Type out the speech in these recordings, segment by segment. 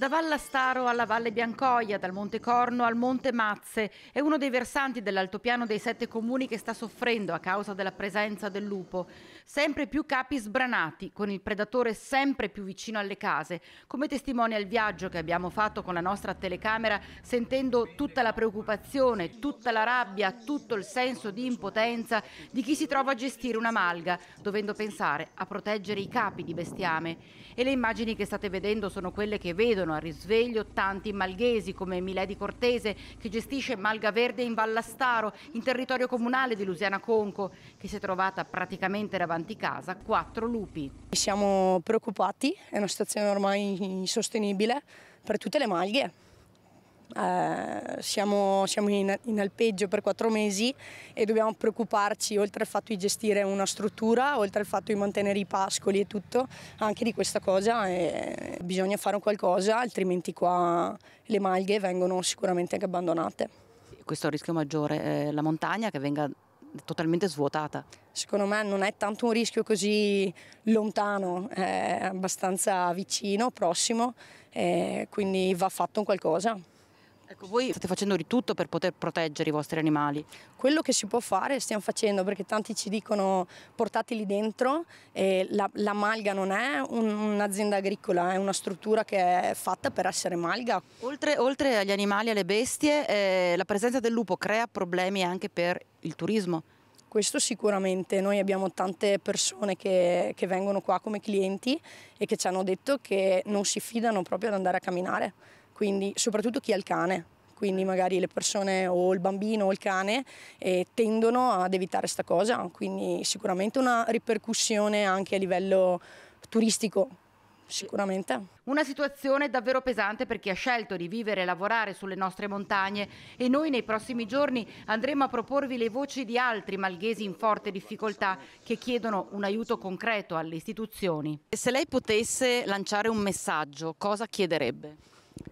Da Valla Staro alla Valle Biancoia, dal Monte Corno al Monte Mazze, è uno dei versanti dell'altopiano dei sette comuni che sta soffrendo a causa della presenza del lupo. Sempre più capi sbranati, con il predatore sempre più vicino alle case, come testimonia il viaggio che abbiamo fatto con la nostra telecamera, sentendo tutta la preoccupazione, tutta la rabbia, tutto il senso di impotenza di chi si trova a gestire una malga, dovendo pensare a proteggere i capi di bestiame. E le immagini che state vedendo sono quelle che vedono sono a risveglio tanti malghesi come Miledi Cortese che gestisce Malga Verde in Vallastaro, in territorio comunale di Lusiana Conco, che si è trovata praticamente davanti casa quattro lupi. Siamo preoccupati, è una situazione ormai insostenibile per tutte le malghe eh, siamo, siamo in, in, alpeggio per quattro mesi e dobbiamo preoccuparci oltre al fatto di gestire una struttura, oltre al fatto di mantenere i pascoli e tutto, anche di questa cosa e bisogna fare qualcosa altrimenti qua le malghe vengono sicuramente anche abbandonate. Questo è il rischio maggiore, eh, la montagna che venga totalmente svuotata. Secondo me non è tanto un rischio così lontano, è abbastanza vicino, prossimo, quindi va fatto un qualcosa. Ecco, voi state facendo di tutto per poter proteggere i vostri animali? Quello che si può fare stiamo facendo perché tanti ci dicono portateli dentro, la, la, malga non è un'azienda agricola, è una struttura che è fatta per essere malga. Oltre, oltre agli animali e alle bestie, eh, la presenza del lupo crea problemi anche per il turismo? Questo sicuramente, noi abbiamo tante persone che, che, vengono qua come clienti e che ci hanno detto che non si fidano proprio ad andare a camminare, quindi soprattutto chi ha il cane, quindi magari le persone o il bambino o il cane eh, tendono ad evitare questa cosa, quindi sicuramente una ripercussione anche a livello turistico sicuramente. Una situazione davvero pesante per chi ha scelto di vivere e lavorare sulle nostre montagne e noi nei prossimi giorni andremo a proporvi le voci di altri malghesi in forte difficoltà che chiedono un aiuto concreto alle istituzioni. Se lei potesse lanciare un messaggio, cosa chiederebbe?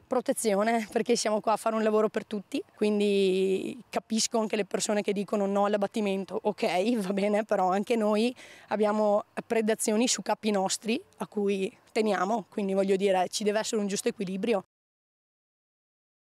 protezione perché siamo qua a fare un lavoro per tutti, quindi capisco anche le persone che dicono no all'abbattimento, ok va bene, però anche noi abbiamo predazioni su capi nostri a cui teniamo, quindi voglio dire ci deve essere un giusto equilibrio.